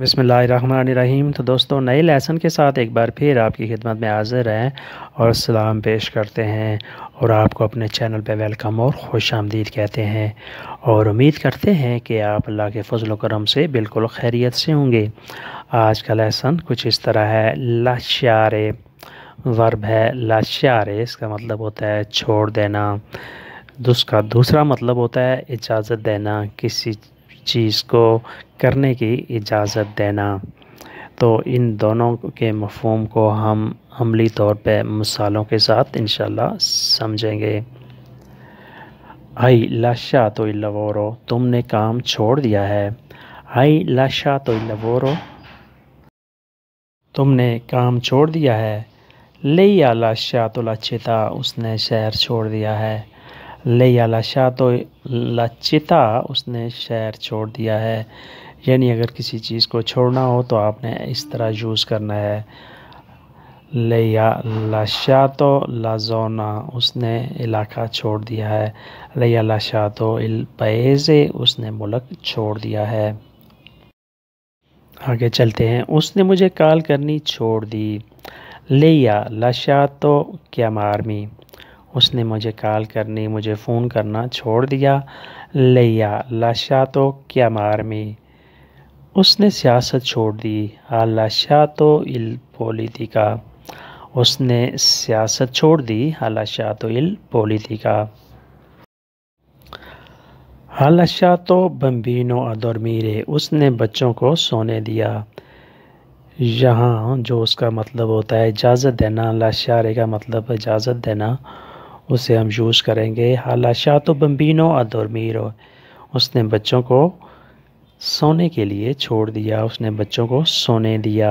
बसमीम तो दोस्तों नए लेसन के साथ एक बार फिर आपकी खिदमत में हाज़िर हैं और सलाम पेश करते हैं और आपको अपने चैनल पर वेलकम और खुश आमदीद कहते हैं और उम्मीद करते हैं कि आप अल्लाह के फजल करम से बिल्कुल खैरियत से होंगे आज का लेसन कुछ इस तरह है लाशारे वर्ब है लाशारे इसका मतलब होता है छोड़ देना उसका दूसरा मतलब होता है इजाज़त देना किसी चीज़ को करने की इजाज़त देना तो इन दोनों के मफहम को हम अमली तौर पे मसालों के साथ इन समझेंगे आई लाशा तो लवोरो तुमने काम छोड़ दिया है आई लाशा तो लवोरो तुमने काम छोड़ दिया है ले या लाशा तो लाचिता उसने शहर छोड़ दिया है लिया लाशा तो लचिता उसने शहर छोड़ दिया है यानी अगर किसी चीज़ को छोड़ना हो तो आपने इस तरह यूज़ करना है ले लाशा तो लाजोना उसने इलाका छोड़ दिया है लिया लाशा तो इलपेज़े उसने मुल्क छोड़ दिया है आगे चलते हैं उसने मुझे कॉल करनी छोड़ दी ले लाशा तो क्या मारमी उसने मुझे कॉल करनी मुझे फ़ोन करना छोड़ दिया लिया लाशा तो क्या मार में उसने सियासत छोड़ दी आलाशा तो इल पोलिथिका उसने सियासत छोड़ दी आलाशा तो इल पोलिथिका हालाशा तो बम्बिनो अदोरमीरे उसने बच्चों को सोने दिया यहाँ जो उसका मतलब होता है इजाज़त देना लाशारे का मतलब इजाज़त देना उसे हम यूज़ करेंगे हाला शाह तो बम्बिनो मीर उसने बच्चों को सोने के लिए छोड़ दिया उसने बच्चों को सोने दिया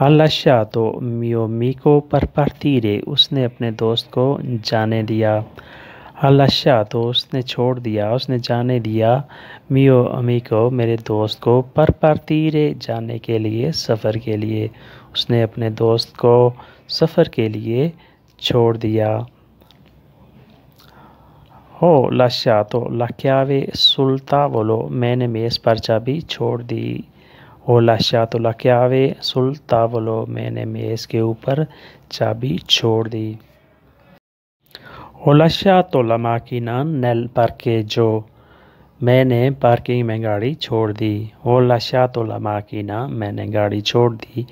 हाला शाह तो मियोमी को पर तीरे उसने अपने दोस्त को जाने दिया हाला शाह तो उसने छोड़ दिया उसने जाने दिया मियो अमी को मेरे दोस्त को पर पर तीरे जाने के लिए सफ़र के लिए उसने अपने दोस्त को सफ़र के लिए छोड़ दिया हो lasciato la chiave sul tavolo मैंने मेज़ पर चाबी छोड़ दी हो lasciato la chiave sul tavolo मैंने मेज़ के ऊपर चाबी छोड़ दी हो lasciato la macchina nel parcheggio मैंने पार्किंग में गाड़ी छोड़ दी हो lasciato la macchina मैंने गाड़ी छोड़ दी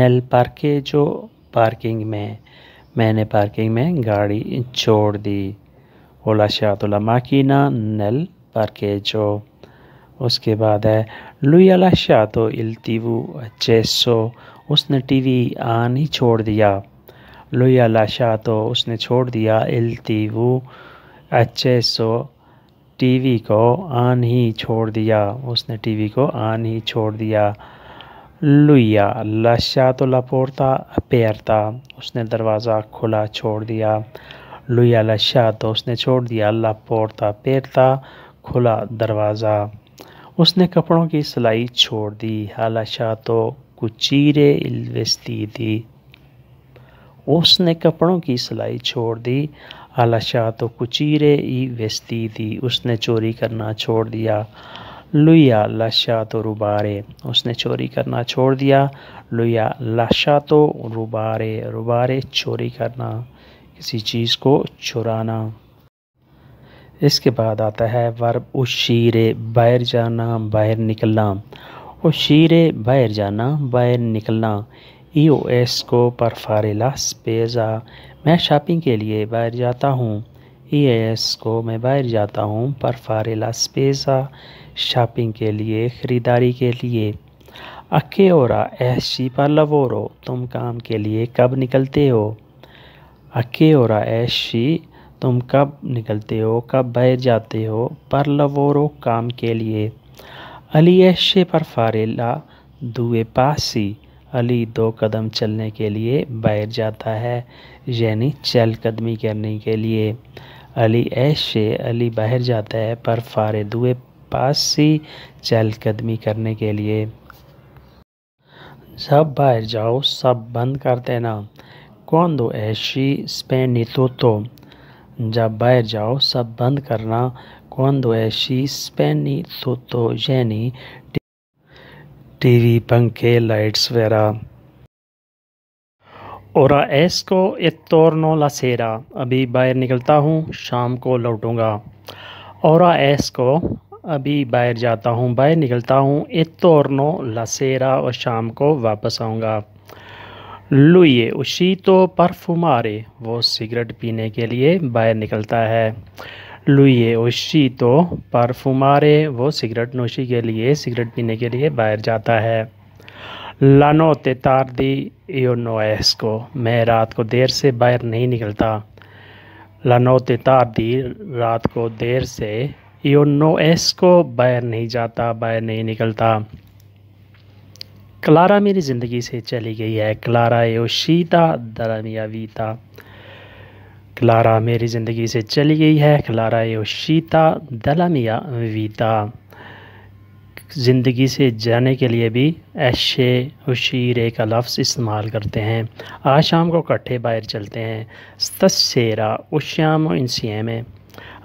nel parcheggio पार्किंग में मैंने पार्किंग में गाड़ी छोड़ दी लाशा तो ho lasciato la macchina nel जो उसके बाद है लुया लाशा तो इल टी वू उसने टी वी आन ही छोड़ दिया लुया लाशा तो उसने छोड़ दिया इल टी वू अच्छेसो टी वी को आन ही छोड़ दिया उसने टी वी को आन ही छोड़ दिया लुया लाशा तो लपोरता अपेरता उसने दरवाज़ा खुला छोड़ दिया लुया शाह तो उसने छोड़ दिया अल्लाह पोड़ता पेरता खुला दरवाज़ा उसने कपड़ों की सिलाई छोड़ दी आला शाह तो कुचीरे इलवस्ती थी उसने कपड़ों की सिलाई छोड़ दी आला शाह तो कुचीरे ई वस्ती थी उसने चोरी करना छोड़ दिया लुया लाशा तो रुबारे उसने चोरी करना छोड़ दिया लुया लाशा तो रुबारे रुबारे चोरी करना किसी चीज़ को चुराना इसके बाद आता है वर्ब उशीरे बाहर जाना बाहर निकलना उशीरे बाहर जाना बाहर निकलना ई ओ एस को पर स्पेजा मैं शॉपिंग के लिए बाहर जाता हूँ ई e एस को मैं बाहर जाता हूँ पर स्पेजा शॉपिंग के लिए ख़रीदारी के लिए अके ओरा एस शी पर लवोरो तुम काम के लिए कब निकलते हो अके और ऐशी तुम कब निकलते हो कब बह जाते हो पर लवोरो काम के लिए अली ऐशे पर फारेला दुए पासी अली दो कदम चलने के लिए बाहर जाता है यानी चल कदमी करने के लिए अली ऐशे अली बाहर जाता है पर फारे दुए पासी चल कदमी करने के लिए सब बाहर जाओ सब बंद कर देना Quando esci spegni tutto. जब बाहर जाओ सब बंद करना Quando esci spegni tutto यानी टीवी पंखे लाइट्स वगैरह और को एस्को इतोरनो लासेरा अभी बाहर निकलता हूँ शाम को लौटूंगा और को अभी बाहर जाता हूँ बाहर निकलता हूँ इतोरनो लासेरा और शाम को वापस आऊँगा लुइए उसी तो परफुमारे वो सिगरेट पीने के लिए बाहर निकलता है लुइए उसी तो परफुमारे वो सिगरेट नोशी के लिए सिगरेट पीने के लिए बाहर जाता है लानो ते तार दी यो नोएस को मैं रात को देर से बाहर नहीं निकलता लानो ते तार दी रात को देर से यो नोएस को बाहर नहीं जाता बाहर नहीं निकलता क्लारा मेरी ज़िंदगी से चली गई है क्लारा शीता दरमिया वीता क्लारा मेरी ज़िंदगी से चली गई है क्लारा योशीता दलामिया वीता ज़िंदगी से जाने के लिए भी ऐशे उशीरे का लफ्ज़ इस्तेमाल करते हैं आज शाम को इकट्ठे बाहर चलते हैं तसेरा उश्याम इन सियाम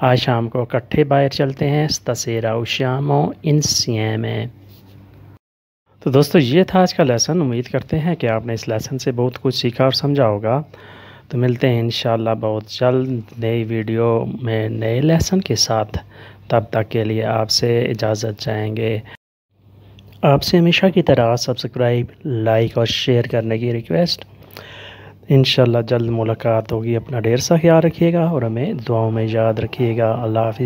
आज शाम को इकट्ठे बाहर चलते हैं तसेरा उश्याम इन सियाम तो दोस्तों ये था आज का लेसन उम्मीद करते हैं कि आपने इस लेसन से बहुत कुछ सीखा और समझा होगा तो मिलते हैं इन बहुत जल्द नई वीडियो में नए लेसन के साथ तब तक के लिए आपसे इजाज़त चाहेंगे आपसे हमेशा की तरह सब्सक्राइब लाइक और शेयर करने की रिक्वेस्ट इन जल्द मुलाकात होगी अपना ढेर सा ख्याल रखिएगा और हमें दुआओं में याद रखिएगा अल्लाह हाफि